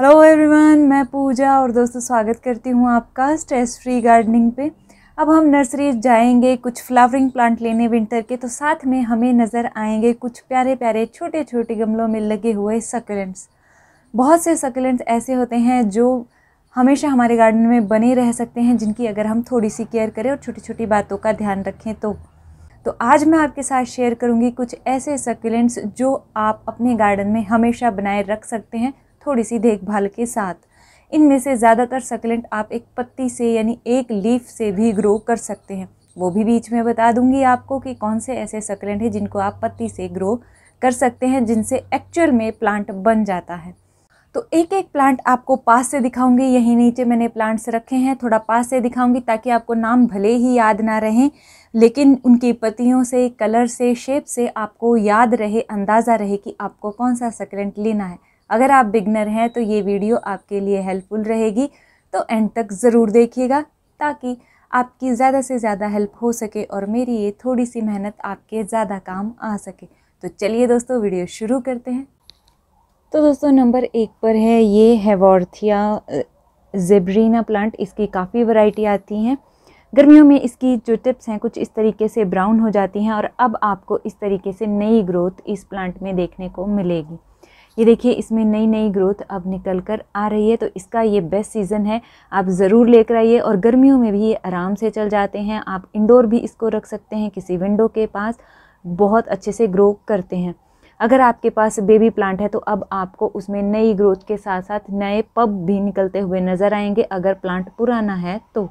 hello everyone मैं पूजा और दोस्तों स्वागत करती हूँ आपका स्ट्रेस फ्री गार्डनिंग पे अब हम नर्सरी जाएंगे कुछ फ्लावरिंग प्लांट लेने विंटर के तो साथ में हमें नज़र आएंगे कुछ प्यारे प्यारे छोटे छोटे गमलों में लगे हुए सकलेंट्स बहुत से सकलेंट्स ऐसे होते हैं जो हमेशा हमारे गार्डन में बने रह सकते हैं जिनकी अगर हम थोड़ी सी केयर करें और छोटी छोटी बातों का ध्यान रखें तो तो आज मैं आपके साथ शेयर करूंगी कुछ ऐसे सकलेंट्स जो आप अपने गार्डन में हमेशा बनाए रख सकते हैं थोड़ी सी देखभाल के साथ इनमें से ज़्यादातर सकलेंट आप एक पत्ती से यानी एक लीफ से भी ग्रो कर सकते हैं वो भी बीच में बता दूंगी आपको कि कौन से ऐसे सकलेंट हैं जिनको आप पत्ती से ग्रो कर सकते हैं जिनसे एक्चुअल में प्लांट बन जाता है तो एक एक प्लांट आपको पास से दिखाऊंगी यहीं नीचे मैंने प्लांट्स रखे हैं थोड़ा पास से दिखाऊंगी ताकि आपको नाम भले ही याद ना रहें लेकिन उनकी पत्तियों से कलर से शेप से आपको याद रहे अंदाज़ा रहे कि आपको कौन सा सकलेंट लेना है अगर आप बिगनर हैं तो ये वीडियो आपके लिए हेल्पफुल रहेगी तो एंड तक ज़रूर देखिएगा ताकि आपकी ज़्यादा से ज़्यादा हेल्प हो सके और मेरी ये थोड़ी सी मेहनत आपके ज़्यादा काम आ सके तो चलिए दोस्तों वीडियो शुरू करते हैं तो दोस्तों नंबर एक पर है ये हैवॉर्थिया जेब्रीना प्लांट इसकी काफ़ी वैरायटी आती हैं गर्मियों में इसकी जो टिप्स हैं कुछ इस तरीके से ब्राउन हो जाती हैं और अब आपको इस तरीके से नई ग्रोथ इस प्लांट में देखने को मिलेगी ये देखिए इसमें नई नई ग्रोथ अब निकल कर आ रही है तो इसका ये बेस्ट सीज़न है आप ज़रूर लेकर आइए और गर्मियों में भी ये आराम से चल जाते हैं आप इंडोर भी इसको रख सकते हैं किसी विंडो के पास बहुत अच्छे से ग्रो करते हैं अगर आपके पास बेबी प्लांट है तो अब आपको उसमें नई ग्रोथ के साथ साथ नए पब भी निकलते हुए नज़र आएंगे अगर प्लांट पुराना है तो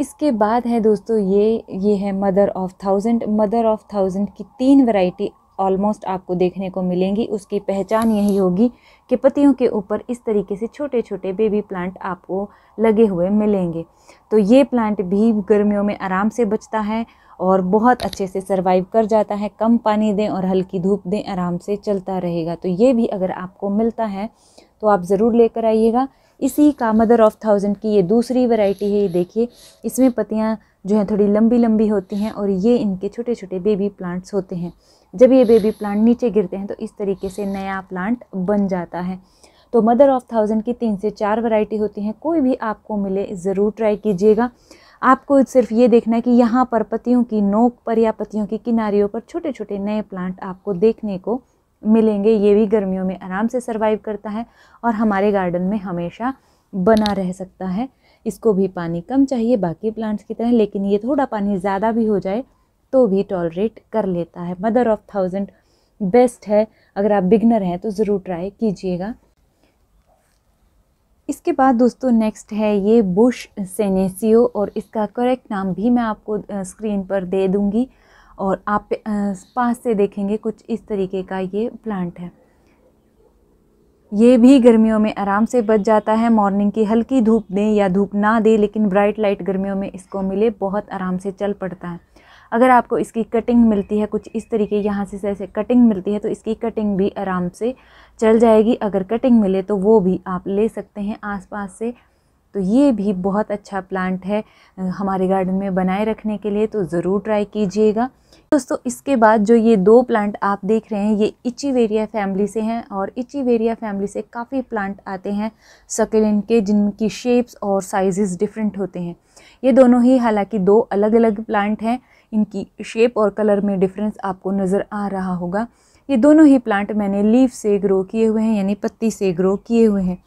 इसके बाद है दोस्तों ये ये है mother of thousand mother of thousand की तीन वैरायटी ऑलमोस्ट आपको देखने को मिलेंगी उसकी पहचान यही होगी कि पतियों के ऊपर इस तरीके से छोटे छोटे बेबी प्लांट आपको लगे हुए मिलेंगे तो ये प्लांट भी गर्मियों में आराम से बचता है और बहुत अच्छे से सरवाइव कर जाता है कम पानी दें और हल्की धूप दें आराम से चलता रहेगा तो ये भी अगर आपको मिलता है तो आप ज़रूर लेकर आइएगा इसी का मदर ऑफ़ थाउजेंड की ये दूसरी वैरायटी है ये देखिए इसमें पतियाँ जो है थोड़ी लंबी लंबी होती हैं और ये इनके छोटे छोटे बेबी प्लांट्स होते हैं जब ये बेबी प्लांट नीचे गिरते हैं तो इस तरीके से नया प्लांट बन जाता है तो मदर ऑफ़ थाउजेंड की तीन से चार वैरायटी होती हैं कोई भी आपको मिले ज़रूर ट्राई कीजिएगा आपको सिर्फ ये देखना है कि यहाँ पर पतियों की नोक पर या पतियों की किनारियों पर छोटे छोटे नए प्लांट आपको देखने को मिलेंगे ये भी गर्मियों में आराम से सर्वाइव करता है और हमारे गार्डन में हमेशा बना रह सकता है इसको भी पानी कम चाहिए बाकी प्लांट्स की तरह लेकिन ये थोड़ा पानी ज़्यादा भी हो जाए तो भी टॉलरेट कर लेता है मदर ऑफ़ थाउजेंड बेस्ट है अगर आप बिगनर हैं तो ज़रूर ट्राई कीजिएगा इसके बाद दोस्तों नेक्स्ट है ये बुश सेनेसियो और इसका करेक्ट नाम भी मैं आपको स्क्रीन पर दे दूँगी और आप पास से देखेंगे कुछ इस तरीके का ये प्लांट है ये भी गर्मियों में आराम से बच जाता है मॉर्निंग की हल्की धूप दें या धूप ना दें लेकिन ब्राइट लाइट गर्मियों में इसको मिले बहुत आराम से चल पड़ता है अगर आपको इसकी कटिंग मिलती है कुछ इस तरीके यहाँ से ऐसे कटिंग मिलती है तो इसकी कटिंग भी आराम से चल जाएगी अगर कटिंग मिले तो वो भी आप ले सकते हैं आसपास से तो ये भी बहुत अच्छा प्लांट है हमारे गार्डन में बनाए रखने के लिए तो ज़रूर ट्राई कीजिएगा दोस्तों इसके बाद जो ये दो प्लांट आप देख रहे हैं ये इचीवेरिया फैमिली से हैं और इचीवेरिया फैमिली से काफ़ी प्लांट आते हैं सकेलिन के जिनकी शेप्स और साइजेस डिफरेंट होते हैं ये दोनों ही हालांकि दो अलग अलग प्लांट हैं इनकी शेप और कलर में डिफरेंस आपको नज़र आ रहा होगा ये दोनों ही प्लांट मैंने लीव से ग्रो किए हुए हैं यानी पत्ती से ग्रो किए हुए हैं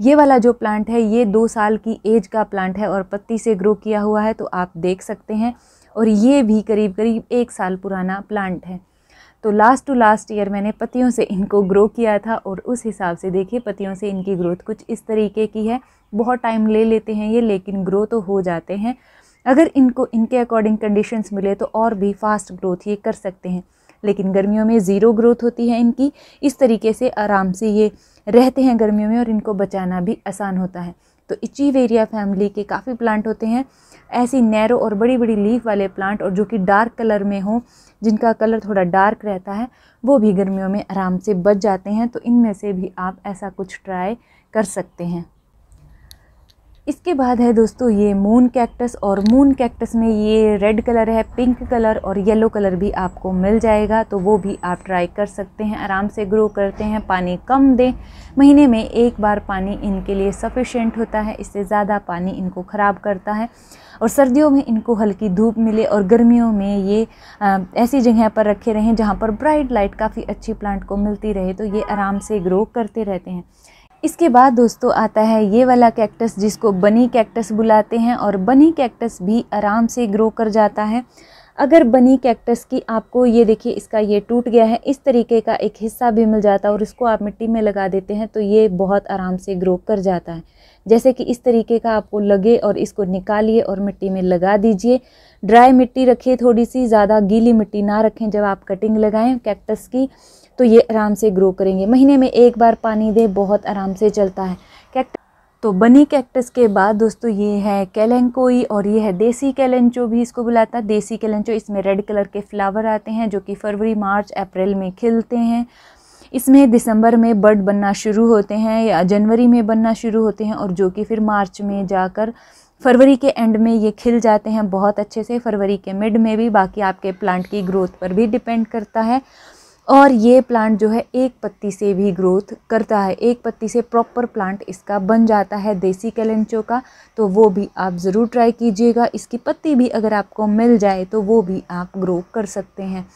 ये वाला जो प्लांट है ये दो साल की एज का प्लांट है और पत्ती से ग्रो किया हुआ है तो आप देख सकते हैं और ये भी करीब करीब एक साल पुराना प्लांट है तो लास्ट टू लास्ट ईयर मैंने पतियों से इनको ग्रो किया था और उस हिसाब से देखिए पतियों से इनकी ग्रोथ कुछ इस तरीके की है बहुत टाइम ले लेते हैं ये लेकिन ग्रो तो हो जाते हैं अगर इनको इनके अकॉर्डिंग कंडीशंस मिले तो और भी फास्ट ग्रोथ ये कर सकते हैं लेकिन गर्मियों में ज़ीरो ग्रोथ होती है इनकी इस तरीके से आराम से ये रहते हैं गर्मियों में और इनको बचाना भी आसान होता है तो इचीवेरिया एरिया फैमिली के काफ़ी प्लांट होते हैं ऐसी नैरो और बड़ी बड़ी लीफ वाले प्लांट और जो कि डार्क कलर में हों जिनका कलर थोड़ा डार्क रहता है वो भी गर्मियों में आराम से बच जाते हैं तो इनमें से भी आप ऐसा कुछ ट्राई कर सकते हैं इसके बाद है दोस्तों ये मून कैक्टस और मून कैक्टस में ये रेड कलर है पिंक कलर और येलो कलर भी आपको मिल जाएगा तो वो भी आप ट्राई कर सकते हैं आराम से ग्रो करते हैं पानी कम दें महीने में एक बार पानी इनके लिए सफिशेंट होता है इससे ज़्यादा पानी इनको ख़राब करता है और सर्दियों में इनको हल्की धूप मिले और गर्मियों में ये आ, ऐसी जगह पर रखे रहें जहाँ पर ब्राइट लाइट काफ़ी अच्छी प्लांट को मिलती रहे तो ये आराम से ग्रो करते रहते हैं इसके बाद दोस्तों आता है ये वाला कैक्टस जिसको बनी कैक्टस बुलाते हैं और बनी कैक्टस भी आराम से ग्रो कर जाता है अगर बनी कैक्टस की आपको ये देखिए इसका ये टूट गया है इस तरीके का एक हिस्सा भी मिल जाता है और इसको आप मिट्टी में लगा देते हैं तो ये बहुत आराम से ग्रो कर जाता है जैसे कि इस तरीके का आपको लगे और इसको निकालिए और मिट्टी में लगा दीजिए ड्राई मिट्टी रखिए थोड़ी सी ज़्यादा गीली मिट्टी ना रखें जब आप कटिंग लगाएँ कैक्टस की तो ये आराम से ग्रो करेंगे महीने में एक बार पानी दे बहुत आराम से चलता है कैक्ट तो बनी कैक्टस के बाद दोस्तों ये है कैलेंकोई और ये है देसी कैलेंचो भी इसको बुलाता है देसी कैलेंचो इसमें रेड कलर के फ्लावर आते हैं जो कि फरवरी मार्च अप्रैल में खिलते हैं इसमें दिसंबर में बर्ड बनना शुरू होते हैं या जनवरी में बनना शुरू होते हैं और जो कि फिर मार्च में जाकर फरवरी के एंड में ये खिल जाते हैं बहुत अच्छे से फरवरी के मिड में भी बाकी आपके प्लांट की ग्रोथ पर भी डिपेंड करता है और ये प्लांट जो है एक पत्ती से भी ग्रोथ करता है एक पत्ती से प्रॉपर प्लांट इसका बन जाता है देसी कैलेंचो का तो वो भी आप ज़रूर ट्राई कीजिएगा इसकी पत्ती भी अगर आपको मिल जाए तो वो भी आप ग्रो कर सकते हैं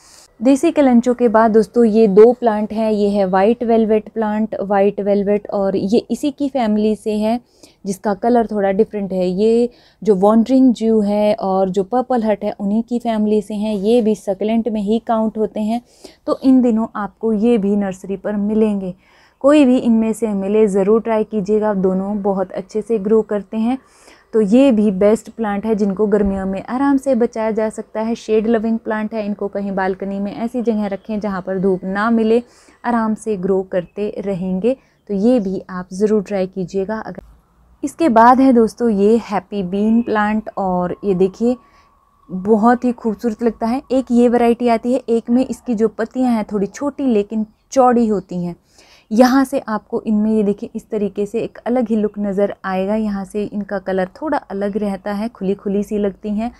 देसी कलंचों के बाद दोस्तों ये दो प्लांट हैं ये है white velvet plant white velvet और ये इसी की फैमिली से है जिसका कलर थोड़ा डिफरेंट है ये जो वॉन्ड्रिंग जू है और जो पर्पल हट है उन्हीं की फैमिली से हैं ये भी सकलेंट में ही काउंट होते हैं तो इन दिनों आपको ये भी नर्सरी पर मिलेंगे कोई भी इनमें से मिले ज़रूर ट्राई कीजिएगा दोनों बहुत अच्छे से ग्रो करते हैं तो ये भी बेस्ट प्लांट है जिनको गर्मियों में आराम से बचाया जा सकता है शेड लविंग प्लांट है इनको कहीं बालकनी में ऐसी जगह रखें जहाँ पर धूप ना मिले आराम से ग्रो करते रहेंगे तो ये भी आप ज़रूर ट्राई कीजिएगा अगर इसके बाद है दोस्तों ये हैप्पी बीन प्लांट और ये देखिए बहुत ही खूबसूरत लगता है एक ये वैरायटी आती है एक में इसकी जो पत्तियां हैं थोड़ी छोटी लेकिन चौड़ी होती हैं यहाँ से आपको इनमें ये देखिए इस तरीके से एक अलग ही लुक नज़र आएगा यहाँ से इनका कलर थोड़ा अलग रहता है खुली खुली सी लगती हैं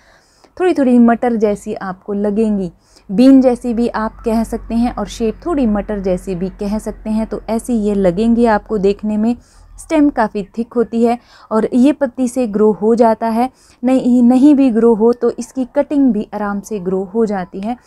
थोड़ी थोड़ी मटर जैसी आपको लगेंगी बीन जैसी भी आप कह सकते हैं और शेप थोड़ी मटर जैसी भी कह सकते हैं तो ऐसी ये लगेंगी आपको देखने में स्टेम काफ़ी थिक होती है और ये पत्ती से ग्रो हो जाता है नहीं नहीं भी ग्रो हो तो इसकी कटिंग भी आराम से ग्रो हो जाती है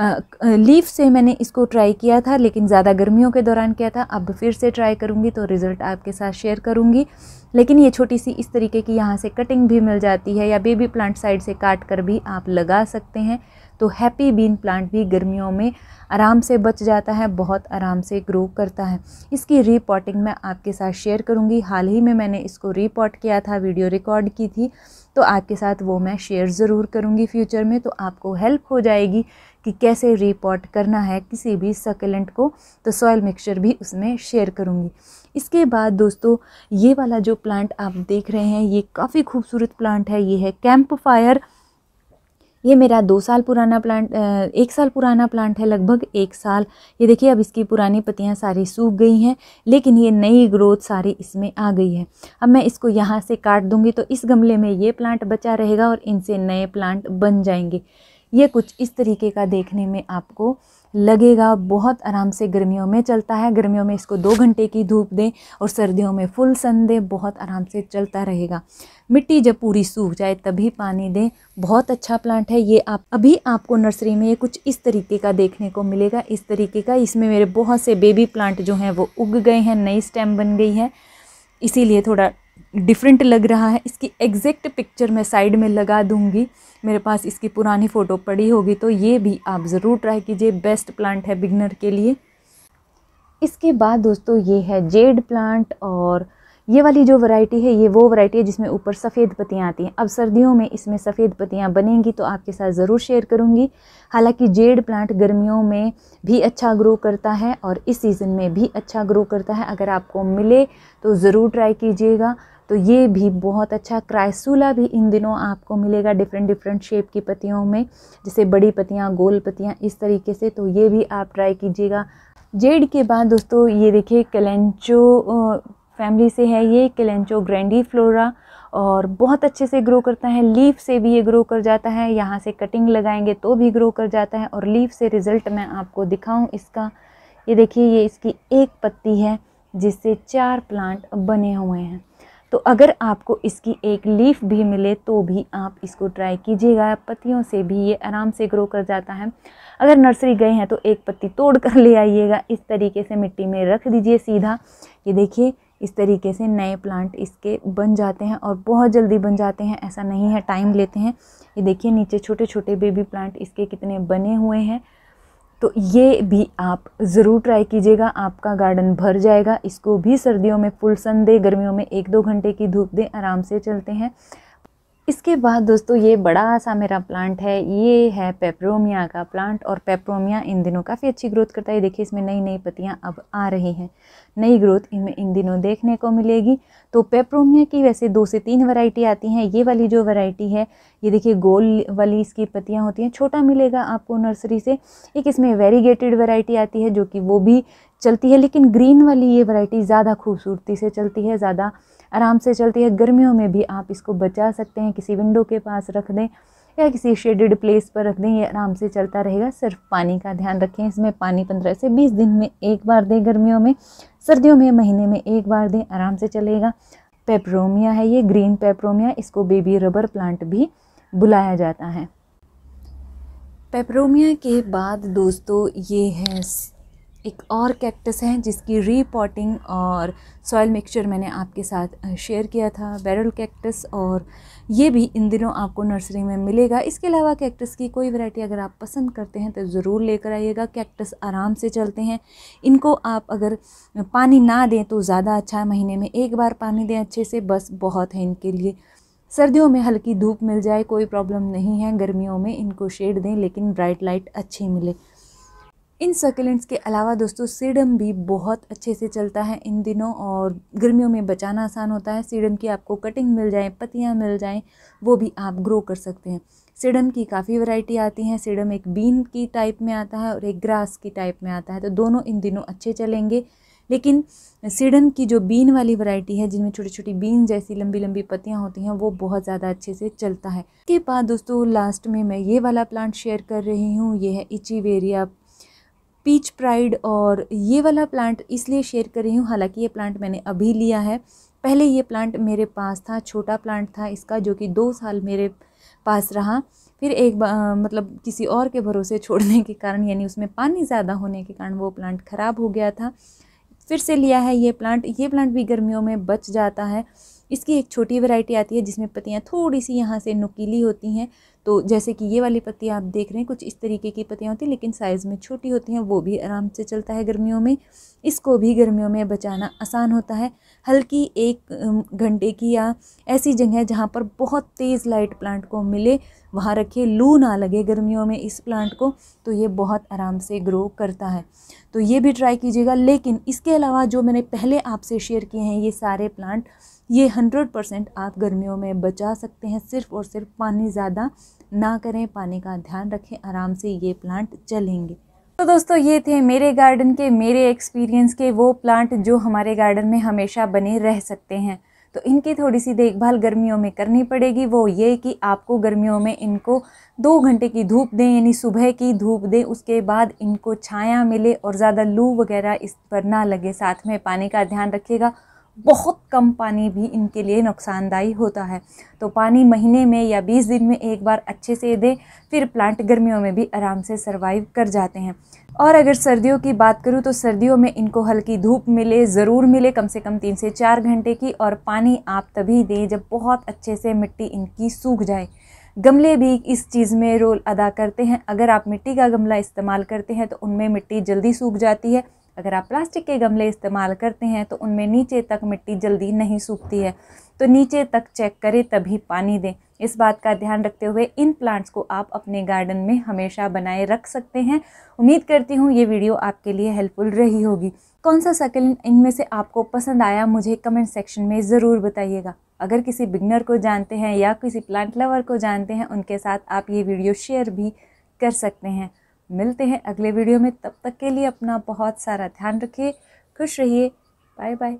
लीफ से मैंने इसको ट्राई किया था लेकिन ज़्यादा गर्मियों के दौरान किया था अब फिर से ट्राई करूँगी तो रिज़ल्ट आपके साथ शेयर करूँगी लेकिन ये छोटी सी इस तरीके की यहाँ से कटिंग भी मिल जाती है या बेबी प्लांट साइड से काट कर भी आप लगा सकते हैं तो हैप्पी बीन प्लांट भी गर्मियों में आराम से बच जाता है बहुत आराम से ग्रो करता है इसकी रीपॉटिंग मैं आपके साथ शेयर करूँगी हाल ही में मैंने इसको रीपॉट किया था वीडियो रिकॉर्ड की थी तो आपके साथ वो मैं शेयर ज़रूर करूँगी फ्यूचर में तो आपको हेल्प हो जाएगी कि कैसे रिपोर्ट करना है किसी भी सकेलेंट को तो सॉयल मिक्सचर भी उसमें शेयर करूँगी इसके बाद दोस्तों ये वाला जो प्लांट आप देख रहे हैं ये काफ़ी खूबसूरत प्लांट है ये है कैंप फायर ये मेरा दो साल पुराना प्लांट एक साल पुराना प्लांट है लगभग एक साल ये देखिए अब इसकी पुरानी पत्तियां सारी सूख गई हैं लेकिन ये नई ग्रोथ सारी इसमें आ गई है अब मैं इसको यहाँ से काट दूंगी तो इस गमले में ये प्लांट बचा रहेगा और इनसे नए प्लांट बन जाएंगे ये कुछ इस तरीके का देखने में आपको लगेगा बहुत आराम से गर्मियों में चलता है गर्मियों में इसको दो घंटे की धूप दें और सर्दियों में फुल सन दें बहुत आराम से चलता रहेगा मिट्टी जब पूरी सूख जाए तभी पानी दें बहुत अच्छा प्लांट है ये आप अभी आपको नर्सरी में ये कुछ इस तरीके का देखने को मिलेगा इस तरीके का इसमें मेरे बहुत से बेबी प्लांट जो हैं वो उग गए हैं नई स्टेम बन गई है इसीलिए थोड़ा डिफरेंट लग रहा है इसकी एग्जैक्ट पिक्चर मैं साइड में लगा दूंगी मेरे पास इसकी पुरानी फ़ोटो पड़ी होगी तो ये भी आप ज़रूर ट्राई कीजिए बेस्ट प्लांट है बिगनर के लिए इसके बाद दोस्तों ये है जेड प्लांट और ये वाली जो वैरायटी है ये वो वैरायटी है जिसमें ऊपर सफ़ेद पत्तियाँ आती हैं अब सर्दियों में इसमें सफ़ेद पत्तियाँ बनेंगी तो आपके साथ ज़रूर शेयर करूँगी हालांकि जेड प्लांट गर्मियों में भी अच्छा ग्रो करता है और इस सीज़न में भी अच्छा ग्रो करता है अगर आपको मिले तो ज़रूर ट्राई कीजिएगा तो ये भी बहुत अच्छा क्राइसूला भी इन दिनों आपको मिलेगा डिफरेंट डिफरेंट शेप की पत्तियों में जैसे बड़ी पत्तियाँ गोल पत्तियाँ इस तरीके से तो ये भी आप ट्राई कीजिएगा जेड के बाद दोस्तों ये देखिए कलेंचो फैमिली से है ये कलेंचो ग्रैंडी फ्लोरा और बहुत अच्छे से ग्रो करता है लीफ से भी ये ग्रो कर जाता है यहाँ से कटिंग लगाएंगे तो भी ग्रो कर जाता है और लीफ से रिज़ल्ट मैं आपको दिखाऊँ इसका ये देखिए ये इसकी एक पत्ती है जिससे चार प्लांट बने हुए हैं तो अगर आपको इसकी एक लीफ भी मिले तो भी आप इसको ट्राई कीजिएगा पत्तियों से भी ये आराम से ग्रो कर जाता है अगर नर्सरी गए हैं तो एक पत्ती तोड़ कर ले आइएगा इस तरीके से मिट्टी में रख दीजिए सीधा ये देखिए इस तरीके से नए प्लांट इसके बन जाते हैं और बहुत जल्दी बन जाते हैं ऐसा नहीं है टाइम लेते हैं ये देखिए नीचे छोटे छोटे बेबी प्लांट इसके कितने बने हुए हैं तो ये भी आप ज़रूर ट्राई कीजिएगा आपका गार्डन भर जाएगा इसको भी सर्दियों में फुल सन दे गर्मियों में एक दो घंटे की धूप दें आराम से चलते हैं इसके बाद दोस्तों ये बड़ा सा मेरा प्लांट है ये है पेप्रोमिया का प्लांट और पेप्रोमिया इन दिनों काफ़ी अच्छी ग्रोथ करता है देखिए इसमें नई नई पत्तियाँ अब आ रही हैं नई ग्रोथ इनमें इन दिनों देखने को मिलेगी तो पेप्रोमिया की वैसे दो से तीन वैरायटी आती हैं ये वाली जो वैरायटी है ये देखिए गोल वाली इसकी पत्तियाँ होती हैं छोटा मिलेगा आपको नर्सरी से एक इसमें वेरीगेटेड वैरायटी आती है जो कि वो भी चलती है लेकिन ग्रीन वाली ये वैरायटी ज़्यादा खूबसूरती से चलती है ज़्यादा आराम से चलती है गर्मियों में भी आप इसको बचा सकते हैं किसी विंडो के पास रख दें या किसी शेडेड प्लेस पर रख दें ये आराम से चलता रहेगा सिर्फ पानी का ध्यान रखें इसमें पानी पंद्रह से बीस दिन में एक बार दें गर्मियों में सर्दियों में महीने में एक बार दें आराम से चलेगा पेपरोमिया है ये ग्रीन पेपरोमिया इसको बेबी रबर प्लांट भी बुलाया जाता है पेपरोमिया के बाद दोस्तों ये है एक और कैक्टस है जिसकी रीपॉटिंग और सॉयल मिक्सचर मैंने आपके साथ शेयर किया था बैरल कैक्टस और ये भी इन दिनों आपको नर्सरी में मिलेगा इसके अलावा कैक्टस की कोई वैरायटी अगर आप पसंद करते हैं तो ज़रूर लेकर आइएगा कैक्टस आराम से चलते हैं इनको आप अगर पानी ना दें तो ज़्यादा अच्छा है महीने में एक बार पानी दें अच्छे से बस बहुत है इनके लिए सर्दियों में हल्की धूप मिल जाए कोई प्रॉब्लम नहीं है गर्मियों में इनको शेड दें लेकिन ब्राइट लाइट अच्छी मिले इन सर्कुलेंट्स के अलावा दोस्तों सीडम भी बहुत अच्छे से चलता है इन दिनों और गर्मियों में बचाना आसान होता है सीडम की आपको कटिंग मिल जाए पत्तियाँ मिल जाएँ वो भी आप ग्रो कर सकते हैं सीडम की काफ़ी वैरायटी आती हैं सीडम एक बीन की टाइप में आता है और एक ग्रास की टाइप में आता है तो दोनों इन दिनों अच्छे चलेंगे लेकिन सीडम की जो बीन वाली वैरायटी है जिनमें छोटी छोटी बीन जैसी लंबी लंबी पत्तियां होती हैं वो बहुत ज़्यादा अच्छे से चलता है के बाद दोस्तों लास्ट में मैं ये वाला प्लांट शेयर कर रही हूँ ये है इचीवेरिया पीच प्राइड और ये वाला प्लांट इसलिए शेयर कर रही हूँ हालांकि ये प्लांट मैंने अभी लिया है पहले ये प्लांट मेरे पास था छोटा प्लांट था इसका जो कि दो साल मेरे पास रहा फिर एक आ, मतलब किसी और के भरोसे छोड़ने के कारण यानी उसमें पानी ज़्यादा होने के कारण वो प्लांट ख़राब हो गया था फिर से लिया है ये प्लांट ये प्लांट भी गर्मियों में बच जाता है इसकी एक छोटी वैरायटी आती है जिसमें पत्तियाँ थोड़ी सी यहाँ से नुकीली होती हैं तो जैसे कि ये वाली पत्तियाँ आप देख रहे हैं कुछ इस तरीके की पत्तियाँ होती हैं लेकिन साइज़ में छोटी होती हैं वो भी आराम से चलता है गर्मियों में इसको भी गर्मियों में बचाना आसान होता है हल्की एक घंटे की या ऐसी जगह जहाँ पर बहुत तेज़ लाइट प्लांट को मिले वहाँ रखे लू ना लगे गर्मियों में इस प्लांट को तो ये बहुत आराम से ग्रो करता है तो ये भी ट्राई कीजिएगा लेकिन इसके अलावा जो मैंने पहले आपसे शेयर किए हैं ये सारे प्लांट ये हंड्रेड परसेंट आप गर्मियों में बचा सकते हैं सिर्फ़ और सिर्फ पानी ज़्यादा ना करें पानी का ध्यान रखें आराम से ये प्लांट चलेंगे तो दोस्तों ये थे मेरे गार्डन के मेरे एक्सपीरियंस के वो प्लांट जो हमारे गार्डन में हमेशा बने रह सकते हैं तो इनकी थोड़ी सी देखभाल गर्मियों में करनी पड़ेगी वो ये कि आपको गर्मियों में इनको दो घंटे की धूप दें यानी सुबह की धूप दें उसके बाद इनको छाया मिले और ज़्यादा लू वगैरह इस पर ना लगे साथ में पानी का ध्यान रखिएगा बहुत कम पानी भी इनके लिए नुकसानदायी होता है तो पानी महीने में या 20 दिन में एक बार अच्छे से दें फिर प्लांट गर्मियों में भी आराम से सर्वाइव कर जाते हैं और अगर सर्दियों की बात करूँ तो सर्दियों में इनको हल्की धूप मिले ज़रूर मिले कम से कम तीन से चार घंटे की और पानी आप तभी दें जब बहुत अच्छे से मिट्टी इनकी सूख जाए गमले भी इस चीज़ में रोल अदा करते हैं अगर आप मिट्टी का गमला इस्तेमाल करते हैं तो उनमें मिट्टी जल्दी सूख जाती है अगर आप प्लास्टिक के गमले इस्तेमाल करते हैं तो उनमें नीचे तक मिट्टी जल्दी नहीं सूखती है तो नीचे तक चेक करें तभी पानी दें इस बात का ध्यान रखते हुए इन प्लांट्स को आप अपने गार्डन में हमेशा बनाए रख सकते हैं उम्मीद करती हूँ ये वीडियो आपके लिए हेल्पफुल रही होगी कौन सा सकल इनमें से आपको पसंद आया मुझे कमेंट सेक्शन में ज़रूर बताइएगा अगर किसी बिगनर को जानते हैं या किसी प्लांट लवर को जानते हैं उनके साथ आप ये वीडियो शेयर भी कर सकते हैं मिलते हैं अगले वीडियो में तब तक के लिए अपना बहुत सारा ध्यान रखिए खुश रहिए बाय बाय